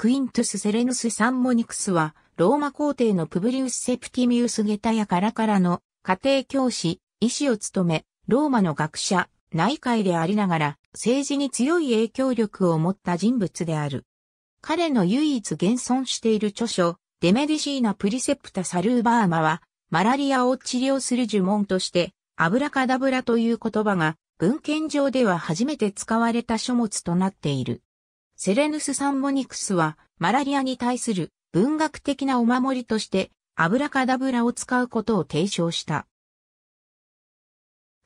クイントゥス・セレヌス・サンモニクスは、ローマ皇帝のプブリウス・セプティミウス・ゲタやからからの家庭教師、医師を務め、ローマの学者、内界でありながら、政治に強い影響力を持った人物である。彼の唯一現存している著書、デメディシーナ・プリセプタ・サルーバーマは、マラリアを治療する呪文として、アブラカダブラという言葉が、文献上では初めて使われた書物となっている。セレヌス・サンモニクスは、マラリアに対する文学的なお守りとして、アブラカダブラを使うことを提唱した。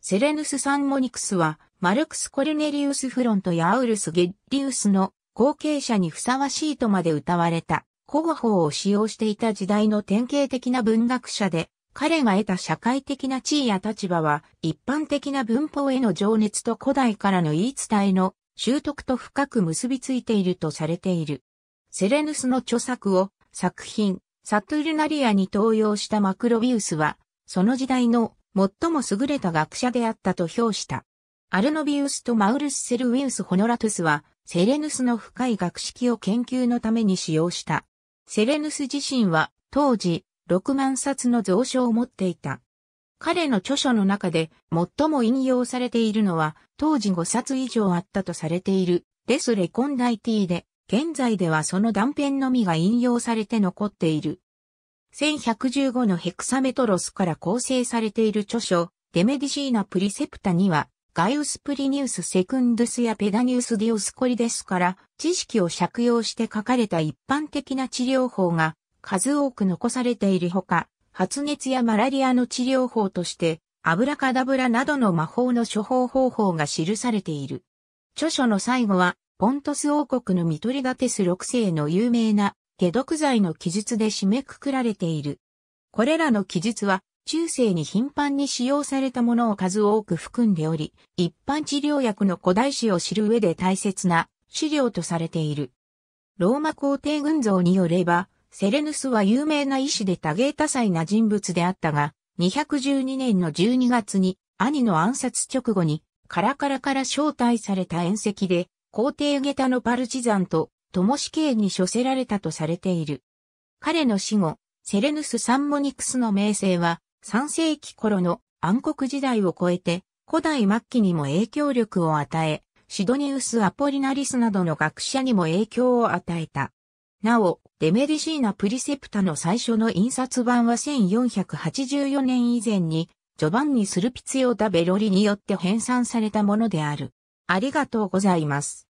セレヌス・サンモニクスは、マルクス・コルネリウス・フロントやアウルス・ゲッリウスの後継者にふさわしいとまで歌われた、古語法を使用していた時代の典型的な文学者で、彼が得た社会的な地位や立場は、一般的な文法への情熱と古代からの言い伝えの習得と深く結びついているとされている。セレヌスの著作を作品、サトゥルナリアに登用したマクロビウスは、その時代の最も優れた学者であったと評した。アルノビウスとマウルス・セルウィウス・ホノラトゥスは、セレヌスの深い学識を研究のために使用した。セレヌス自身は、当時、6万冊の蔵書を持っていた。彼の著書の中で最も引用されているのは、当時5冊以上あったとされている、レスレコンダイティで、現在ではその断片のみが引用されて残っている。1115のヘクサメトロスから構成されている著書、デメディシーナ・プリセプタには、ガイウス・プリニウス・セクンドゥスやペダニウス・ディオスコリですから、知識を借用して書かれた一般的な治療法が数多く残されているほか、発熱やマラリアの治療法として、アブラカダブラなどの魔法の処方方法が記されている。著書の最後は、ポントス王国のミトリガテス6世の有名な解毒剤の記述で締めくくられている。これらの記述は、中世に頻繁に使用されたものを数多く含んでおり、一般治療薬の古代史を知る上で大切な資料とされている。ローマ皇帝群像によれば、セレヌスは有名な医師で多芸多彩な人物であったが、212年の12月に兄の暗殺直後にカラカラから招待された宴席で皇帝下駄のパルチザンと友死刑に処せられたとされている。彼の死後、セレヌス・サンモニクスの名声は3世紀頃の暗黒時代を超えて古代末期にも影響力を与え、シドニウス・アポリナリスなどの学者にも影響を与えた。なお、デメディシーナ・プリセプタの最初の印刷版は1484年以前に、ジョバンニ・スルピツヨ・ダ・ベロリによって編纂されたものである。ありがとうございます。